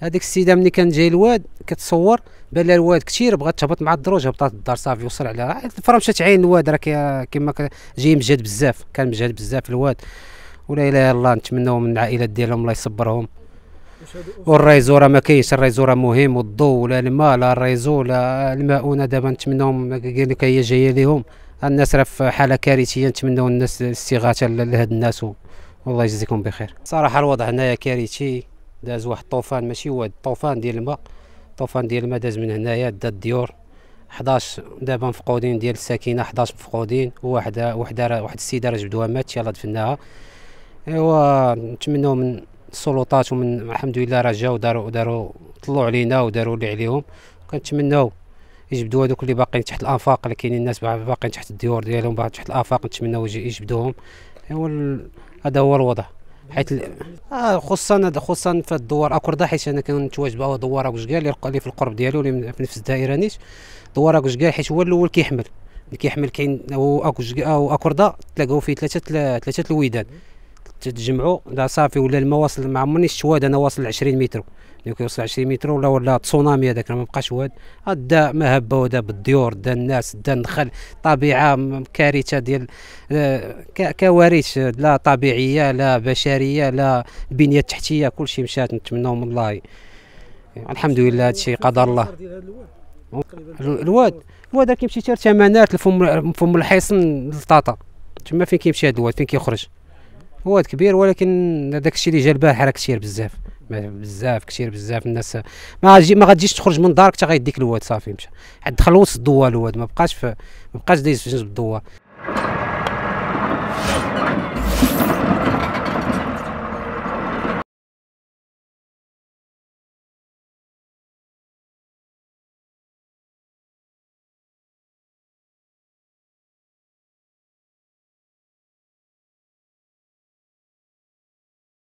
هذيك السيده ملي كان جاي الواد كتصور بان الواد كثير بغات تهبط مع الدروج هبطات الدار صافي وصل على مشات عين الواد راه كما جاي مجهد بزاف كان مجهد بزاف الواد ولا اله الا الله نتمناو من العائلات ديالهم الله يصبرهم والريزو راه ما كاينش الريزو راه مهم والضو ولا الماء لا الريزو لا الماؤونه دابا نتمنوا قال لك هي جايه ليهم الناس راه في حاله كارثيه نتمناو الناس الاستغاثه لهاد الناس والله يجزيكم بخير صراحه الوضع هنايا كارثي داز واحد الطوفان ماشي واد طوفان ديال الماء طوفان ديال الماء داز من هنايا دا الديور 11 دابا مفقودين ديال الساكنه 11 مفقودين وواحد وحده واحد السيده راه جبدوها مات يلاه دفناها ايوا نتمنوا من السلطات ومن الحمد لله راه جاو داروا داروا طلعوا علينا وداروا اللي عليهم كنتمناو يجبدوا هذوك اللي باقيين تحت الانفاق اللي كاينين الناس باقيين تحت الديور ديالهم تحت الافاق نتمناو يجبدوهم ايوا هذا هو الوضع حيت آه خصوصا خصوصا في الدوار اكوردا حيت انا كنتواجد بها دوار كاع اللي في القرب ديالو اللي في نفس الدائره نيت دوار كاع حيت هو الاول كيحمل اللي كيحمل كاين او اكردا تلاقاو فيه ثلاثه ثلاثه الويدان تتجمعوا لا صافي ولا الماء واصل ما عمرني شفت واد انا واصل 20 متر ملي كيوصل 20 متر ولا ولا تسونامي هذاك ما بقاش واد دا ما هب ودا بالديور دا الناس دا النخل طبيعه كارثه ديال آه، كوارث لا طبيعيه لا بشريه لا البنيه التحتيه كلشي مشات نتمناو من الله الحمد لله هادشي قدر الله الواد الواد كيمشي حتى ثمانات فم الحصن للطاطا تما فين كيمشي هاد الواد فين كيخرج هو كبير ولكن داك الشيء اللي جا البارح راه كثير بزاف بزاف كثير بزاف الناس ما غاتجي ما غاتجيش تخرج من دارك حتى غيديك الواد صافي مشى حيت دخل وسط الدوار الواد ما بقاش ما بقاش دايز في جنب الدوار